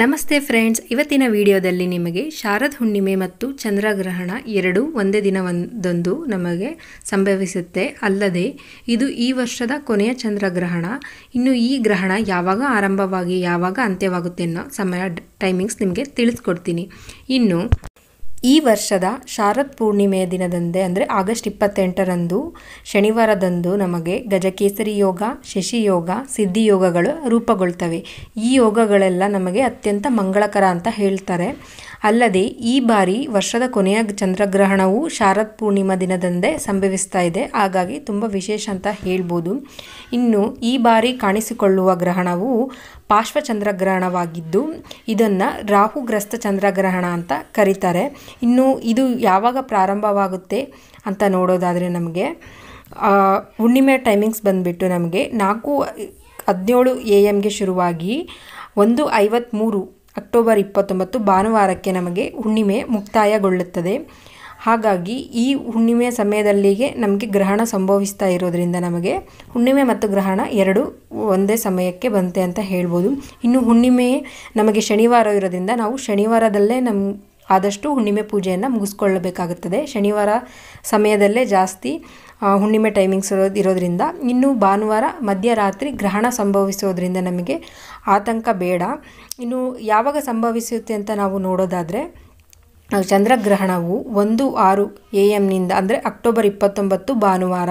ನಮಸ್ತೆ ಫ್ರೆಂಡ್ಸ್ ಇವತ್ತಿನ ವಿಡಿಯೋದಲ್ಲಿ ನಿಮಗೆ ಶಾರದ ಹುಣ್ಣಿಮೆ ಮತ್ತು ಚಂದ್ರಗ್ರಹಣ ಎರಡೂ ಒಂದೇ ಒಂದೊಂದು ನಮಗೆ ಸಂಭವಿಸುತ್ತೆ ಅಲ್ಲದೆ ಇದು ಈ ವರ್ಷದ ಕೊನೆಯ ಚಂದ್ರಗ್ರಹಣ ಇನ್ನು ಈ ಗ್ರಹಣ ಯಾವಾಗ ಆರಂಭವಾಗಿ ಯಾವಾಗ ಅಂತ್ಯವಾಗುತ್ತೆ ಅನ್ನೋ ಸಮಯ ಟೈಮಿಂಗ್ಸ್ ನಿಮಗೆ ತಿಳಿಸ್ಕೊಡ್ತೀನಿ ಇನ್ನು ಈ ವರ್ಷದ ಶಾರದ್ ಪೂರ್ಣಿಮೆಯ ದಿನದಂದೇ ಅಂದರೆ ಆಗಸ್ಟ್ ಇಪ್ಪತ್ತೆಂಟರಂದು ಶನಿವಾರದಂದು ನಮಗೆ ಗಜಕೇಸರಿ ಯೋಗ ಶಶಿಯೋಗ ಸಿದ್ಧಿ ಯೋಗಗಳು ರೂಪುಗೊಳ್ತವೆ ಈ ಯೋಗಗಳೆಲ್ಲ ನಮಗೆ ಅತ್ಯಂತ ಮಂಗಳಕರ ಅಂತ ಹೇಳ್ತಾರೆ ಅಲ್ಲದೆ ಈ ಬಾರಿ ವರ್ಷದ ಕೊನೆಯ ಚಂದ್ರಗ್ರಹಣವು ಶಾರದ್ ಪೂರ್ಣಿಮಾ ದಿನದಂದೇ ಸಂಭವಿಸ್ತಾ ಇದೆ ಹಾಗಾಗಿ ತುಂಬ ವಿಶೇಷ ಅಂತ ಹೇಳ್ಬೋದು ಇನ್ನು ಈ ಬಾರಿ ಕಾಣಿಸಿಕೊಳ್ಳುವ ಗ್ರಹಣವು ಪಾರ್ಶ್ವಚಂದ್ರಗ್ರಹಣವಾಗಿದ್ದು ಚಂದ್ರಗ್ರಹಣವಾಗಿದ್ದು ಇದನ್ನು ರಾಹುಗ್ರಸ್ತ ಚಂದ್ರಗ್ರಹಣ ಅಂತ ಕರೀತಾರೆ ಇನ್ನು ಇದು ಯಾವಾಗ ಪ್ರಾರಂಭವಾಗುತ್ತೆ ಅಂತ ನೋಡೋದಾದರೆ ನಮಗೆ ಹುಣ್ಣಿಮೆ ಟೈಮಿಂಗ್ಸ್ ಬಂದುಬಿಟ್ಟು ನಮಗೆ ನಾಲ್ಕು ಹದಿನೇಳು ಎ ಎಮ್ಗೆ ಶುರುವಾಗಿ ಒಂದು ಐವತ್ತ್ಮೂರು ಅಕ್ಟೋಬರ್ ಇಪ್ಪತ್ತೊಂಬತ್ತು ಭಾನುವಾರಕ್ಕೆ ನಮಗೆ ಹುಣ್ಣಿಮೆ ಮುಕ್ತಾಯಗೊಳ್ಳುತ್ತದೆ ಹಾಗಾಗಿ ಈ ಹುಣ್ಣಿಮೆಯ ಸಮಯದಲ್ಲಿಗೆ ನಮಗೆ ಗ್ರಹಣ ಸಂಭವಿಸ್ತಾ ಇರೋದರಿಂದ ನಮಗೆ ಹುಣ್ಣಿಮೆ ಮತ್ತು ಗ್ರಹಣ ಎರಡು ಒಂದೇ ಸಮಯಕ್ಕೆ ಬಂತೆ ಅಂತ ಹೇಳ್ಬೋದು ಇನ್ನು ಹುಣ್ಣಿಮೆ ನಮಗೆ ಶನಿವಾರ ಇರೋದ್ರಿಂದ ನಾವು ಶನಿವಾರದಲ್ಲೇ ನಮ್ಮ ಆದಷ್ಟು ಹುಣ್ಣಿಮೆ ಪೂಜೆಯನ್ನು ಮುಗಿಸ್ಕೊಳ್ಳಬೇಕಾಗುತ್ತದೆ ಶನಿವಾರ ಸಮಯದಲ್ಲೇ ಜಾಸ್ತಿ ಹುಣ್ಣಿಮೆ ಟೈಮಿಂಗ್ಸ್ ಇರೋದು ಇರೋದರಿಂದ ಇನ್ನು ಭಾನುವಾರ ಮಧ್ಯರಾತ್ರಿ ಗ್ರಹಣ ಸಂಭವಿಸೋದ್ರಿಂದ ನಮಗೆ ಆತಂಕ ಬೇಡ ಇನ್ನು ಯಾವಾಗ ಸಂಭವಿಸುತ್ತೆ ಅಂತ ನಾವು ನೋಡೋದಾದರೆ ಚಂದ್ರಗ್ರಹಣವು ಒಂದು ಆರು ಎ ಎಮ್ನಿಂದ ಅಂದರೆ ಅಕ್ಟೋಬರ್ ಇಪ್ಪತ್ತೊಂಬತ್ತು ಭಾನುವಾರ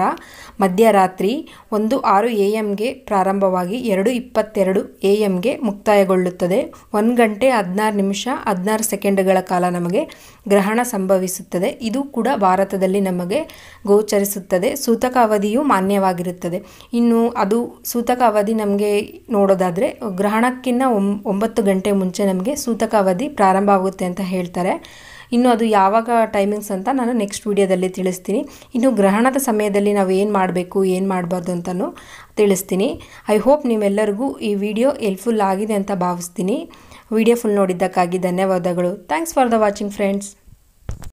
ಮಧ್ಯರಾತ್ರಿ ಒಂದು ಆರು ಎ ಎಮ್ಗೆ ಪ್ರಾರಂಭವಾಗಿ ಎರಡು ಇಪ್ಪತ್ತೆರಡು ಎ ಎಮ್ಗೆ ಮುಕ್ತಾಯಗೊಳ್ಳುತ್ತದೆ ಒಂದು ಗಂಟೆ ಹದಿನಾರು ನಿಮಿಷ ಹದಿನಾರು ಸೆಕೆಂಡ್ಗಳ ಕಾಲ ನಮಗೆ ಗ್ರಹಣ ಸಂಭವಿಸುತ್ತದೆ ಇದು ಕೂಡ ಭಾರತದಲ್ಲಿ ನಮಗೆ ಗೋಚರಿಸುತ್ತದೆ ಸೂತಕ ಅವಧಿಯು ಮಾನ್ಯವಾಗಿರುತ್ತದೆ ಇನ್ನು ಅದು ಸೂತಕ ಅವಧಿ ನಮಗೆ ನೋಡೋದಾದರೆ ಗ್ರಹಣಕ್ಕಿಂತ ಒಂಬತ್ತು ಗಂಟೆ ಮುಂಚೆ ನಮಗೆ ಸೂತಕ ಅವಧಿ ಪ್ರಾರಂಭ ಆಗುತ್ತೆ ಅಂತ ಹೇಳ್ತಾರೆ ಇನ್ನು ಅದು ಯಾವಾಗ ಟೈಮಿಂಗ್ಸ್ ಅಂತ ನಾನು ನೆಕ್ಸ್ಟ್ ವಿಡಿಯೋದಲ್ಲಿ ತಿಳಿಸ್ತೀನಿ ಇನ್ನು ಗ್ರಹಣದ ಸಮಯದಲ್ಲಿ ನಾವು ಏನು ಮಾಡಬೇಕು ಏನು ಮಾಡಬಾರ್ದು ಅಂತಲೂ ತಿಳಿಸ್ತೀನಿ ಐ ಹೋಪ್ ನಿಮ್ಮೆಲ್ಲರಿಗೂ ಈ ವಿಡಿಯೋ ಹೆಲ್ಪ್ಫುಲ್ ಆಗಿದೆ ಅಂತ ಭಾವಿಸ್ತೀನಿ ವಿಡಿಯೋ ಫುಲ್ ನೋಡಿದ್ದಕ್ಕಾಗಿ ಧನ್ಯವಾದಗಳು thanks for the watching friends